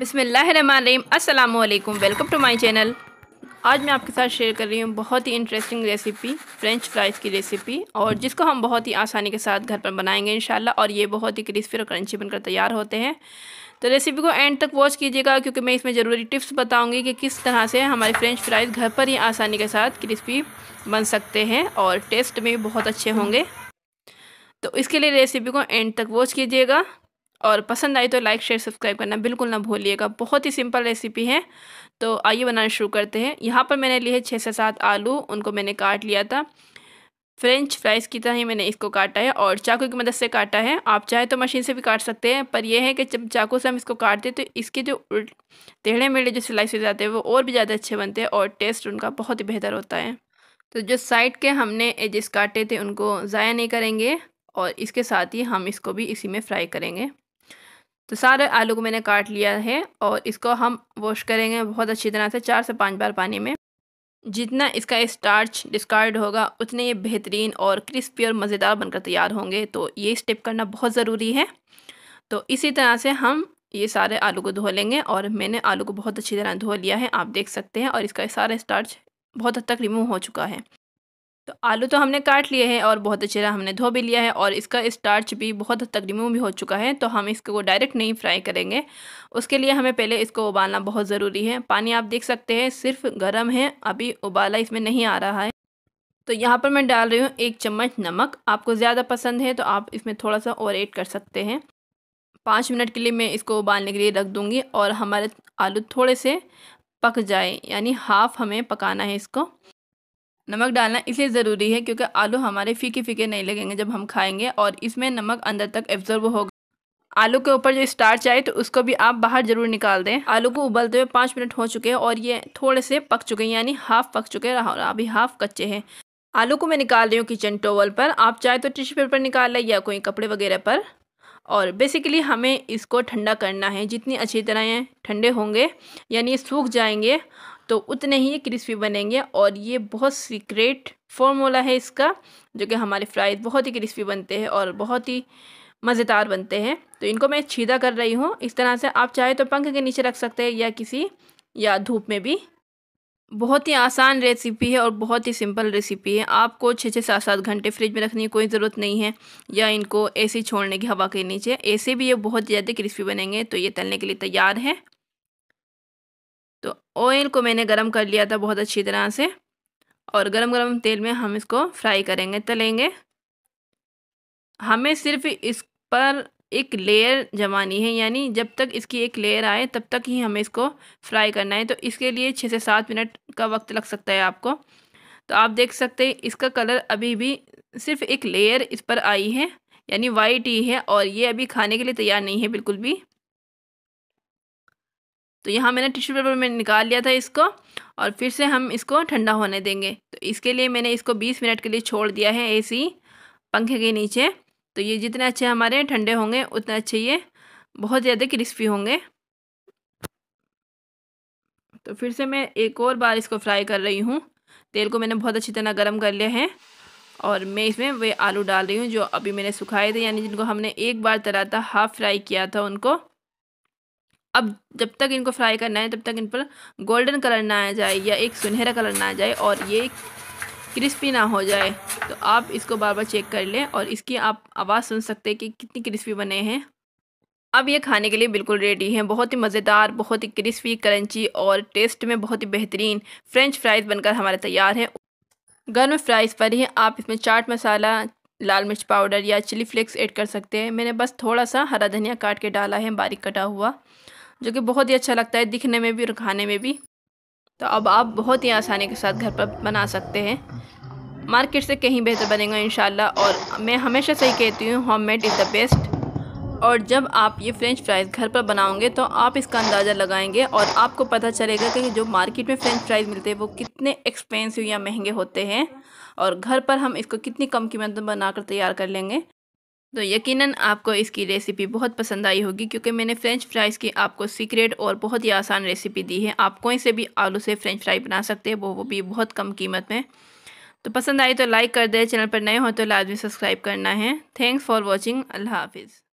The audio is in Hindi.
बिसमीम अस्सलाम वालेकुम वेलकम टू माय चैनल आज मैं आपके साथ शेयर कर रही हूँ बहुत ही इंटरेस्टिंग रेसिपी फ्रेंच फ्राइज़ की रेसिपी और जिसको हम बहुत ही आसानी के साथ घर पर बनाएंगे इंशाल्लाह और ये बहुत ही क्रिस्पी और क्रंची बनकर तैयार होते हैं तो रेसिपी को एंड तक वॉच कीजिएगा क्योंकि मैं इसमें ज़रूरी टिप्स बताऊँगी कि किस तरह से हमारे फ्रेंच फ्राइज़ घर पर ही आसानी के साथ क्रिस्पी बन सकते हैं और टेस्ट में भी बहुत अच्छे होंगे तो इसके लिए रेसिपी को एंड तक वॉच कीजिएगा और पसंद आई तो लाइक शेयर सब्सक्राइब करना बिल्कुल ना भूलिएगा बहुत ही सिंपल रेसिपी है तो आइए बनाना शुरू करते हैं यहाँ पर मैंने लिए छः से सात आलू उनको मैंने काट लिया था फ्रेंच फ्राइज़ की तरह ही मैंने इसको काटा है और चाकू की मदद से काटा है आप चाहे तो मशीन से भी काट सकते हैं पर यह है कि जब चाकू से हम इसको काटते हैं तो इसके जो उल्ट टेढ़े मेढ़े जो सिलाई से जाते हैं वो और भी ज़्यादा अच्छे बनते हैं और टेस्ट उनका बहुत ही बेहतर होता है तो जो साइड के हमने एजेस काटे थे उनको ज़ाया नहीं करेंगे और इसके साथ ही हम इसको भी इसी में फ्राई करेंगे तो सारे आलू को मैंने काट लिया है और इसको हम वॉश करेंगे बहुत अच्छी तरह से चार से पाँच बार पानी में जितना इसका स्टार्च डिस्कार्ड होगा उतने ये बेहतरीन और क्रिस्पी और मज़ेदार बनकर तैयार होंगे तो ये स्टेप करना बहुत ज़रूरी है तो इसी तरह से हम ये सारे आलू को धो लेंगे और मैंने आलू को बहुत अच्छी तरह धो लिया है आप देख सकते हैं और इसका सारा स्टार्च बहुत हद तक रिमूव हो चुका है तो आलू तो हमने काट लिए हैं और बहुत अच्छे तरह हमने धो भी लिया है और इसका स्टार्च भी बहुत तक भी हो चुका है तो हम इसको डायरेक्ट नहीं फ्राई करेंगे उसके लिए हमें पहले इसको उबालना बहुत ज़रूरी है पानी आप देख सकते हैं सिर्फ गर्म है अभी उबाला इसमें नहीं आ रहा है तो यहाँ पर मैं डाल रही हूँ एक चम्मच नमक आपको ज़्यादा पसंद है तो आप इसमें थोड़ा सा और ऐड कर सकते हैं पाँच मिनट के लिए मैं इसको उबालने के लिए रख दूँगी और हमारे आलू थोड़े से पक जाए यानी हाफ़ हमें पकाना है इसको नमक डालना इसलिए ज़रूरी है क्योंकि आलू हमारे फीके फीके नहीं लगेंगे जब हम खाएंगे और इसमें नमक अंदर तक एब्जॉर्ब होगा आलू के ऊपर जो स्टार्च आए तो उसको भी आप बाहर जरूर निकाल दें आलू को उबलते हुए पाँच मिनट हो चुके हैं और ये थोड़े से पक चुके हैं यानी हाफ़ पक चुके हैं और अभी हाफ़ कच्चे हैं आलू को मैं निकाल रही हूँ किचन टोवल पर आप चाहे तो टिश्यू पेपर निकाल लें या कोई कपड़े वगैरह पर और बेसिकली हमें इसको ठंडा करना है जितनी अच्छी तरह ये ठंडे होंगे यानी सूख जाएंगे तो उतने ही ये क्रिस्पी बनेंगे और ये बहुत सीक्रेट फॉर्मूला है इसका जो कि हमारे फ्राइज़ बहुत ही क्रिस्पी बनते हैं और बहुत ही मज़ेदार बनते हैं तो इनको मैं छीदा कर रही हूँ इस तरह से आप चाहे तो पंख के नीचे रख सकते हैं या किसी या धूप में भी बहुत ही आसान रेसिपी है और बहुत ही सिंपल रेसिपी है आपको छः छः सात सात घंटे फ्रिज में रखने की कोई ज़रूरत नहीं है या इनको ऐसे छोड़ने की हवा के नीचे ऐसे भी ये बहुत ज़्यादा क्रिस्पी बनेंगे तो ये तलने के लिए तैयार है तो ऑयल को मैंने गर्म कर लिया था बहुत अच्छी तरह से और गरम गरम तेल में हम इसको फ्राई करेंगे तलेंगे हमें सिर्फ इस पर एक लेयर जमानी है यानी जब तक इसकी एक लेयर आए तब तक ही हमें इसको फ्राई करना है तो इसके लिए छः से सात मिनट का वक्त लग सकता है आपको तो आप देख सकते हैं इसका कलर अभी भी सिर्फ एक लेयर इस पर आई है यानी वाइट ही है और ये अभी खाने के लिए तैयार नहीं है बिल्कुल भी तो यहाँ मैंने टिश्यू पेपर में निकाल लिया था इसको और फिर से हम इसको ठंडा होने देंगे तो इसके लिए मैंने इसको बीस मिनट के लिए छोड़ दिया है एसी पंखे के नीचे तो ये जितने अच्छे हमारे ठंडे होंगे उतने अच्छे ये बहुत ज़्यादा क्रिस्पी होंगे तो फिर से मैं एक और बार इसको फ्राई कर रही हूँ तेल को मैंने बहुत अच्छी तरह गर्म कर लिया है और मैं इसमें वे आलू डाल रही हूँ जो अभी मैंने सुखाए थे यानी जिनको हमने एक बार तरह था हाफ़ फ्राई किया था उनको अब जब तक इनको फ्राई करना है तब तक इन पर गोल्डन कलर ना आ जाए या एक सुनहरा कलर ना आ जाए और ये क्रिस्पी ना हो जाए तो आप इसको बार बार चेक कर लें और इसकी आप आवाज़ सुन सकते हैं कि कितनी क्रिस्पी बने हैं अब ये खाने के लिए बिल्कुल रेडी हैं बहुत ही मज़ेदार बहुत ही क्रिस्पी करंची और टेस्ट में बहुत ही बेहतरीन फ्रेंच फ्राइज़ बनकर हमारे तैयार हैं गर्म फ्राइज़ पर ही आप इसमें चाट मसाला लाल मिर्च पाउडर या चिली फ्लेक्स ऐड कर सकते हैं मैंने बस थोड़ा सा हरा धनिया काट के डाला है बारीक कटा हुआ जो कि बहुत ही अच्छा लगता है दिखने में भी और खाने में भी तो अब आप बहुत ही आसानी के साथ घर पर बना सकते हैं मार्केट से कहीं बेहतर बनेगा इन और मैं हमेशा सही कहती हूँ home made is the best और जब आप ये फ्रेंच फ्राइज़ घर पर बनाओगे तो आप इसका अंदाज़ा लगाएंगे और आपको पता चलेगा कि जो मार्केट में फ्रेंच फ्राइज़ मिलते हैं वो कितने एक्सपेंसिव या महंगे होते हैं और घर पर हम इसको कितनी कम कीमत में बनाकर तैयार कर लेंगे तो यकीनन आपको इसकी रेसिपी बहुत पसंद आई होगी क्योंकि मैंने फ़्रेंच फ्राइज़ की आपको सीक्रेट और बहुत ही आसान रेसिपी दी है आप कोई से भी आलू से फ़्रेंच फ्राई बना सकते हैं वो वो भी बहुत कम कीमत में तो पसंद आई तो लाइक कर दे चैनल पर नए हो तो लाजमी सब्सक्राइब करना है थैंक्स फॉर वॉचिंग अल्लाह हाफिज़